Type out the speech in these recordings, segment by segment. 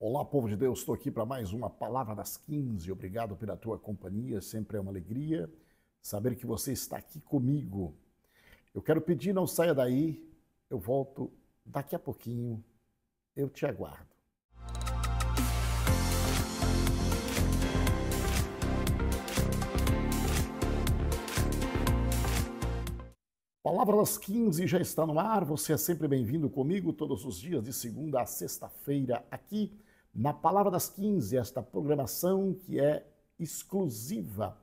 Olá, povo de Deus, estou aqui para mais uma Palavra das 15. Obrigado pela tua companhia, sempre é uma alegria saber que você está aqui comigo. Eu quero pedir, não saia daí, eu volto daqui a pouquinho, eu te aguardo. Palavra das 15 já está no ar, você é sempre bem-vindo comigo todos os dias, de segunda a sexta-feira, aqui na Palavra das 15, esta programação que é exclusiva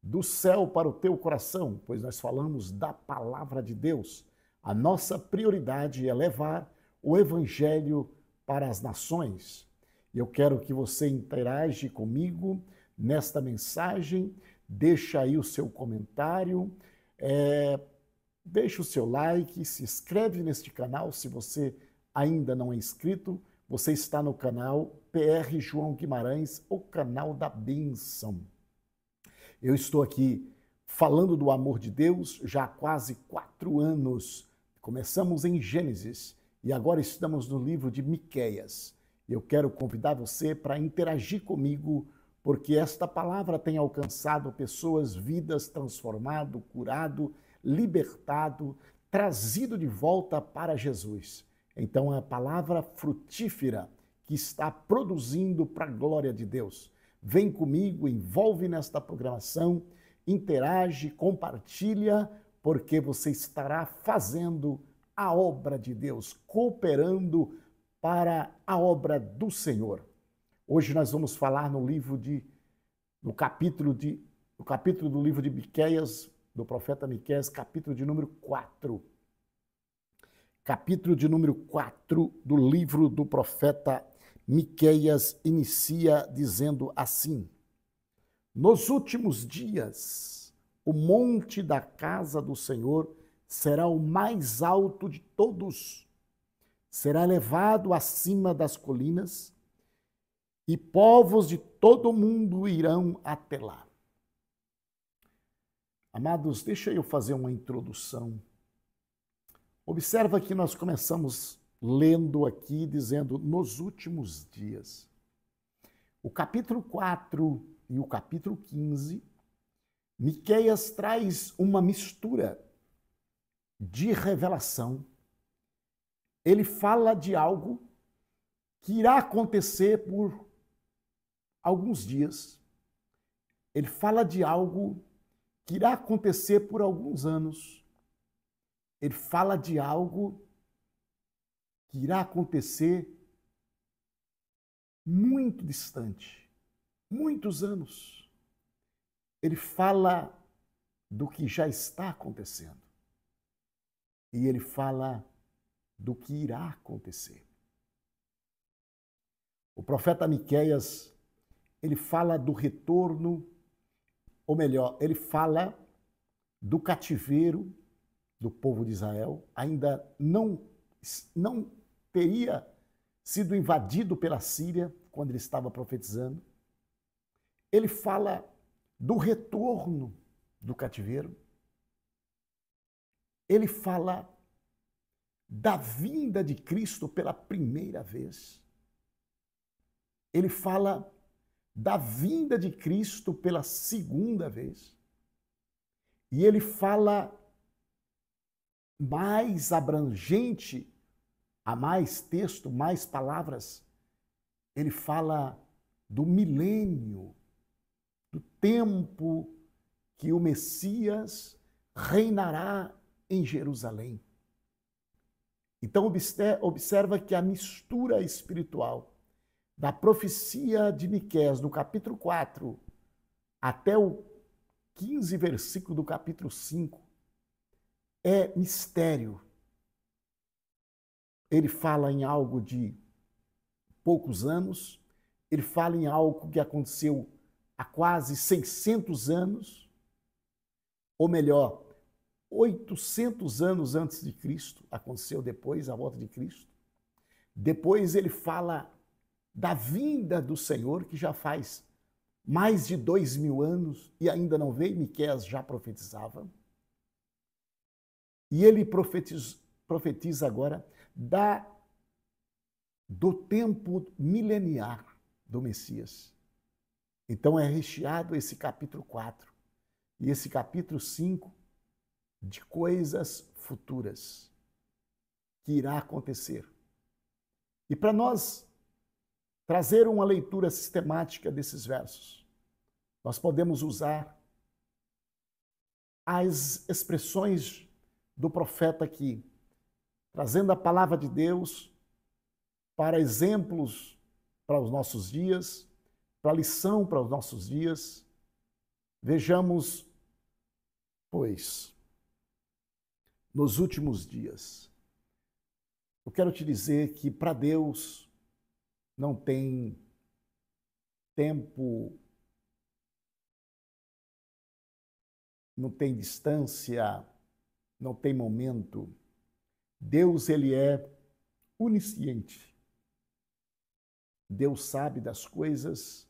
do céu para o teu coração, pois nós falamos da palavra de Deus. A nossa prioridade é levar o evangelho para as nações. Eu quero que você interage comigo nesta mensagem, deixa aí o seu comentário, é, deixa o seu like, se inscreve neste canal se você ainda não é inscrito você está no canal PR João Guimarães, o canal da bênção. Eu estou aqui falando do amor de Deus já há quase quatro anos. Começamos em Gênesis e agora estamos no livro de Miqueias. Eu quero convidar você para interagir comigo, porque esta palavra tem alcançado pessoas, vidas transformado, curado, libertado, trazido de volta para Jesus. Então, é a palavra frutífera que está produzindo para a glória de Deus. Vem comigo, envolve nesta programação, interage, compartilha, porque você estará fazendo a obra de Deus, cooperando para a obra do Senhor. Hoje nós vamos falar no livro de no capítulo de no capítulo do livro de Miqueias, do profeta Miqueias, capítulo de número 4 capítulo de número 4 do livro do profeta Miqueias inicia dizendo assim: Nos últimos dias, o monte da casa do Senhor será o mais alto de todos. Será elevado acima das colinas, e povos de todo o mundo irão até lá. Amados, deixa eu fazer uma introdução Observa que nós começamos lendo aqui dizendo nos últimos dias. O capítulo 4 e o capítulo 15, Miqueias traz uma mistura de revelação. Ele fala de algo que irá acontecer por alguns dias. Ele fala de algo que irá acontecer por alguns anos ele fala de algo que irá acontecer muito distante, muitos anos. Ele fala do que já está acontecendo. E ele fala do que irá acontecer. O profeta Miqueias, ele fala do retorno, ou melhor, ele fala do cativeiro do povo de Israel ainda não, não teria sido invadido pela Síria quando ele estava profetizando. Ele fala do retorno do cativeiro. Ele fala da vinda de Cristo pela primeira vez. Ele fala da vinda de Cristo pela segunda vez. E ele fala mais abrangente, há mais texto, mais palavras. Ele fala do milênio, do tempo que o Messias reinará em Jerusalém. Então, observa que a mistura espiritual da profecia de Miqués, no capítulo 4, até o 15 versículo do capítulo 5, é mistério. Ele fala em algo de poucos anos, ele fala em algo que aconteceu há quase 600 anos, ou melhor, 800 anos antes de Cristo, aconteceu depois a volta de Cristo. Depois ele fala da vinda do Senhor, que já faz mais de dois mil anos e ainda não veio, Miqueias já profetizava. E ele profetiza, profetiza agora da, do tempo mileniar do Messias. Então é recheado esse capítulo 4 e esse capítulo 5 de coisas futuras que irá acontecer. E para nós trazer uma leitura sistemática desses versos, nós podemos usar as expressões do profeta aqui, trazendo a palavra de Deus para exemplos para os nossos dias, para lição para os nossos dias. Vejamos, pois, nos últimos dias. Eu quero te dizer que para Deus não tem tempo, não tem distância, não tem momento. Deus ele é onisciente. Deus sabe das coisas.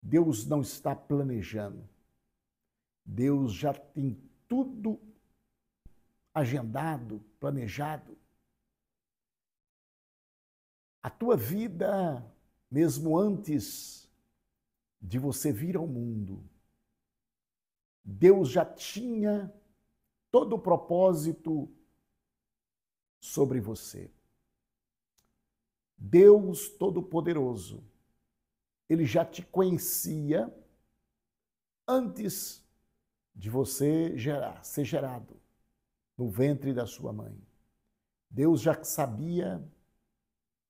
Deus não está planejando. Deus já tem tudo agendado, planejado. A tua vida, mesmo antes de você vir ao mundo, Deus já tinha todo o propósito sobre você. Deus Todo-Poderoso, Ele já te conhecia antes de você gerar, ser gerado no ventre da sua mãe. Deus já sabia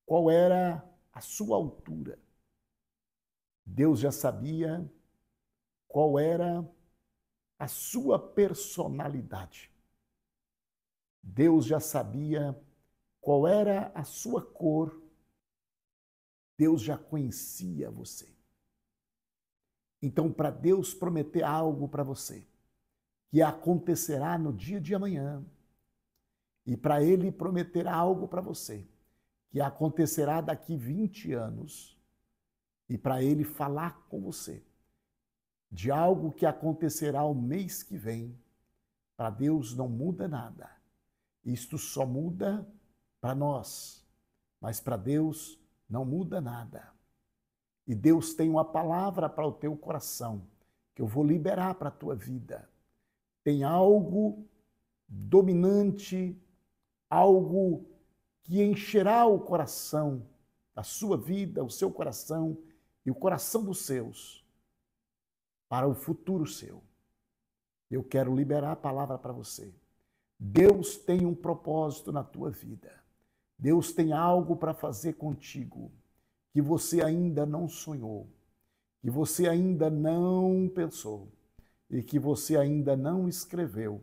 qual era a sua altura. Deus já sabia qual era a sua personalidade. Deus já sabia qual era a sua cor, Deus já conhecia você. Então, para Deus prometer algo para você, que acontecerá no dia de amanhã, e para Ele prometer algo para você, que acontecerá daqui 20 anos, e para Ele falar com você, de algo que acontecerá o mês que vem. Para Deus não muda nada. Isto só muda para nós, mas para Deus não muda nada. E Deus tem uma palavra para o teu coração que eu vou liberar para a tua vida. Tem algo dominante, algo que encherá o coração, a sua vida, o seu coração e o coração dos seus para o futuro seu. Eu quero liberar a palavra para você. Deus tem um propósito na tua vida. Deus tem algo para fazer contigo que você ainda não sonhou, que você ainda não pensou e que você ainda não escreveu.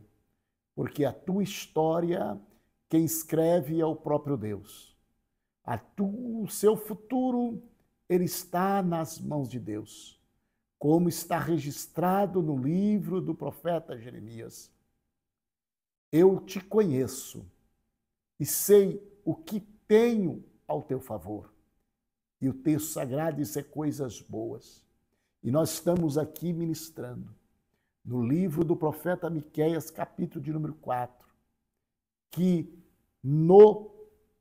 Porque a tua história, quem escreve é o próprio Deus. Tu, o seu futuro, ele está nas mãos de Deus como está registrado no livro do profeta Jeremias. Eu te conheço e sei o que tenho ao teu favor. E o texto sagrado diz é coisas boas. E nós estamos aqui ministrando no livro do profeta Miqueias, capítulo de número 4, que no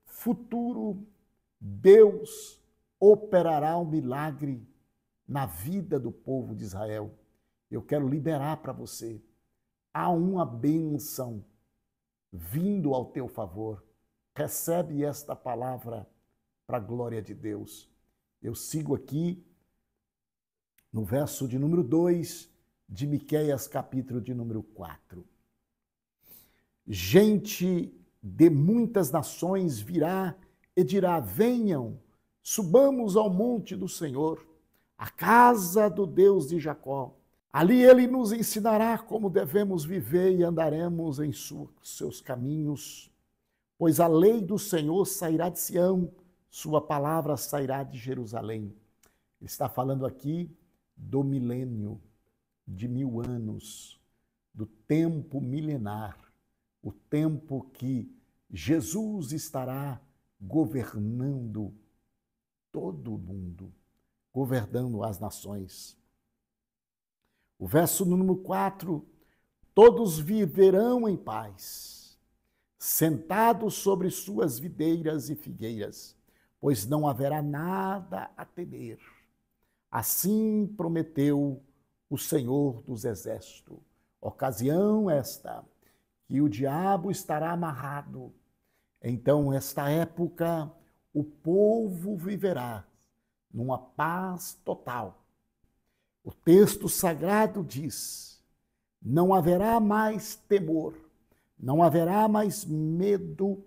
futuro Deus operará um milagre na vida do povo de Israel. Eu quero liberar para você. Há uma benção vindo ao teu favor. Recebe esta palavra para a glória de Deus. Eu sigo aqui no verso de número 2 de Miqueias, capítulo de número 4. Gente de muitas nações virá e dirá: Venham, subamos ao monte do Senhor a casa do Deus de Jacó. Ali ele nos ensinará como devemos viver e andaremos em seus caminhos, pois a lei do Senhor sairá de Sião, sua palavra sairá de Jerusalém. Ele está falando aqui do milênio, de mil anos, do tempo milenar, o tempo que Jesus estará governando todo o mundo governando as nações. O verso número 4: Todos viverão em paz, sentados sobre suas videiras e figueiras, pois não haverá nada a temer. Assim prometeu o Senhor dos Exércitos. Ocasião esta que o diabo estará amarrado. Então, esta época, o povo viverá numa paz total. O texto sagrado diz: não haverá mais temor, não haverá mais medo,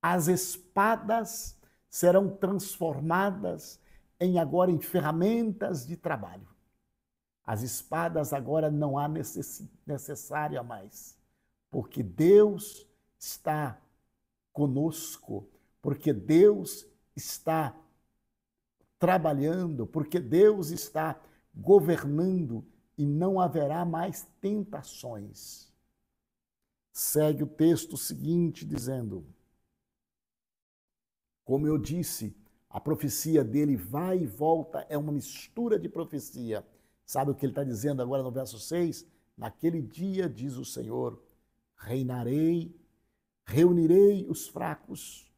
as espadas serão transformadas em agora em ferramentas de trabalho. As espadas agora não há necess... necessária mais, porque Deus está conosco, porque Deus está trabalhando, porque Deus está governando e não haverá mais tentações. Segue o texto seguinte dizendo: Como eu disse, a profecia dele vai e volta, é uma mistura de profecia. Sabe o que ele está dizendo agora no verso 6? Naquele dia, diz o Senhor, reinarei, reunirei os fracos,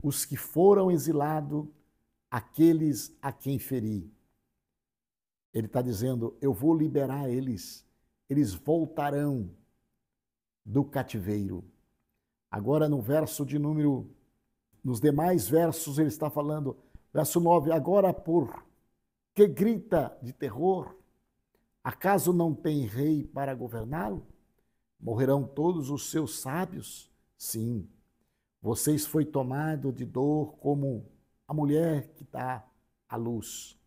os que foram exilados aqueles a quem feri. Ele está dizendo: Eu vou liberar eles, eles voltarão do cativeiro. Agora, no verso de número. Nos demais versos, ele está falando, verso 9: Agora, por que grita de terror, acaso não tem rei para governá-lo? Morrerão todos os seus sábios? Sim, vocês foi tomado de dor como a mulher que dá tá à luz.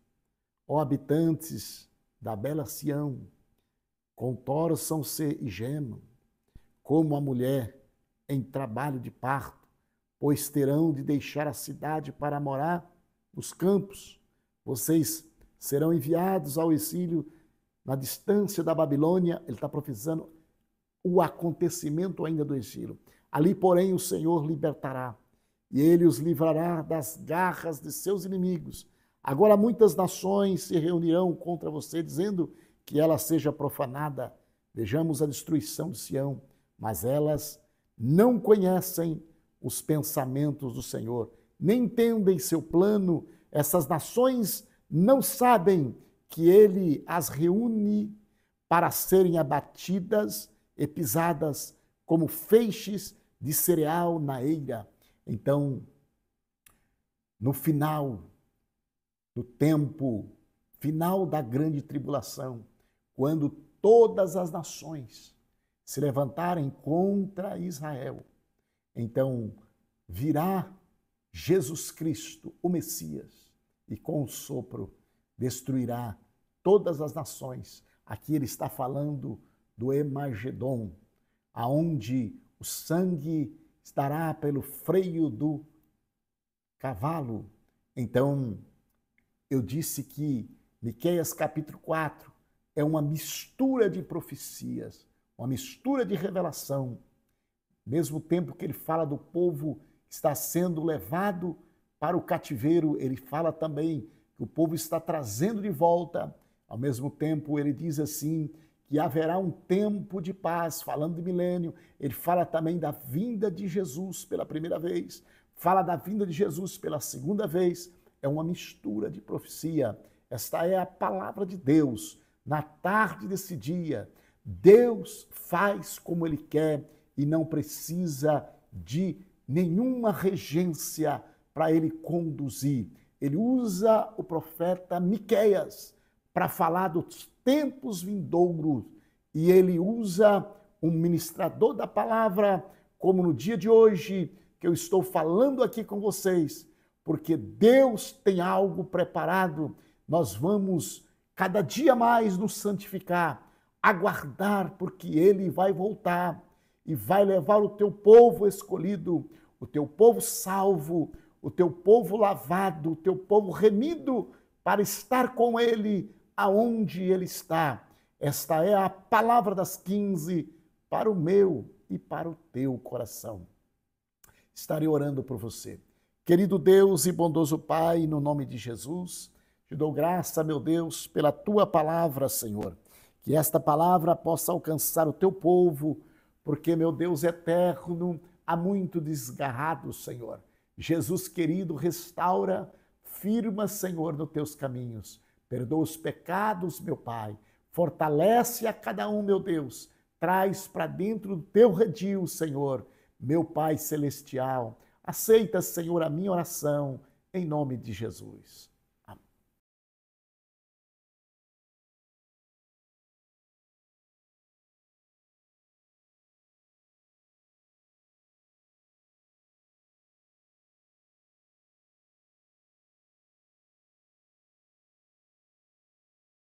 Ó habitantes da bela Sião, contorçam-se e gemam, como a mulher em trabalho de parto, pois terão de deixar a cidade para morar nos campos. Vocês serão enviados ao exílio na distância da Babilônia. Ele está profetizando o acontecimento ainda do exílio. Ali, porém, o Senhor libertará e ele os livrará das garras de seus inimigos. Agora muitas nações se reunirão contra você, dizendo que ela seja profanada. Vejamos a destruição de Sião, mas elas não conhecem os pensamentos do Senhor, nem entendem seu plano. Essas nações não sabem que ele as reúne para serem abatidas e pisadas como feixes de cereal na eira. Então, no final do tempo final da grande tribulação, quando todas as nações se levantarem contra Israel, então virá Jesus Cristo, o Messias, e com o sopro destruirá todas as nações. Aqui ele está falando do Emagedon, aonde o sangue estará pelo freio do cavalo. Então, eu disse que Miqueias capítulo 4 é uma mistura de profecias, uma mistura de revelação. Mesmo tempo que ele fala do povo que está sendo levado para o cativeiro, ele fala também que o povo está trazendo de volta. Ao mesmo tempo, ele diz assim que haverá um tempo de paz, falando de milênio. Ele fala também da vinda de Jesus pela primeira vez, fala da vinda de Jesus pela segunda vez. É uma mistura de profecia. Esta é a palavra de Deus. Na tarde desse dia, Deus faz como ele quer e não precisa de nenhuma regência para ele conduzir. Ele usa o profeta Miqueias para falar dos tempos vindouros. E ele usa um ministrador da palavra, como no dia de hoje, que eu estou falando aqui com vocês, porque Deus tem algo preparado. Nós vamos cada dia mais nos santificar, aguardar, porque ele vai voltar e vai levar o teu povo escolhido, o teu povo salvo, o teu povo lavado, o teu povo remido para estar com ele aonde ele está. Esta é a palavra das 15 para o meu e para o teu coração. Estarei orando por você. Querido Deus e bondoso Pai, no nome de Jesus, te dou graça, meu Deus, pela tua palavra, Senhor. Que esta palavra possa alcançar o teu povo, porque, meu Deus eterno, há muito desgarrado, Senhor. Jesus querido, restaura, firma, Senhor, nos teus caminhos. Perdoa os pecados, meu Pai. Fortalece a cada um, meu Deus. Traz para dentro do teu redil, Senhor, meu Pai celestial. Aceita, Senhor, a minha oração, em nome de Jesus.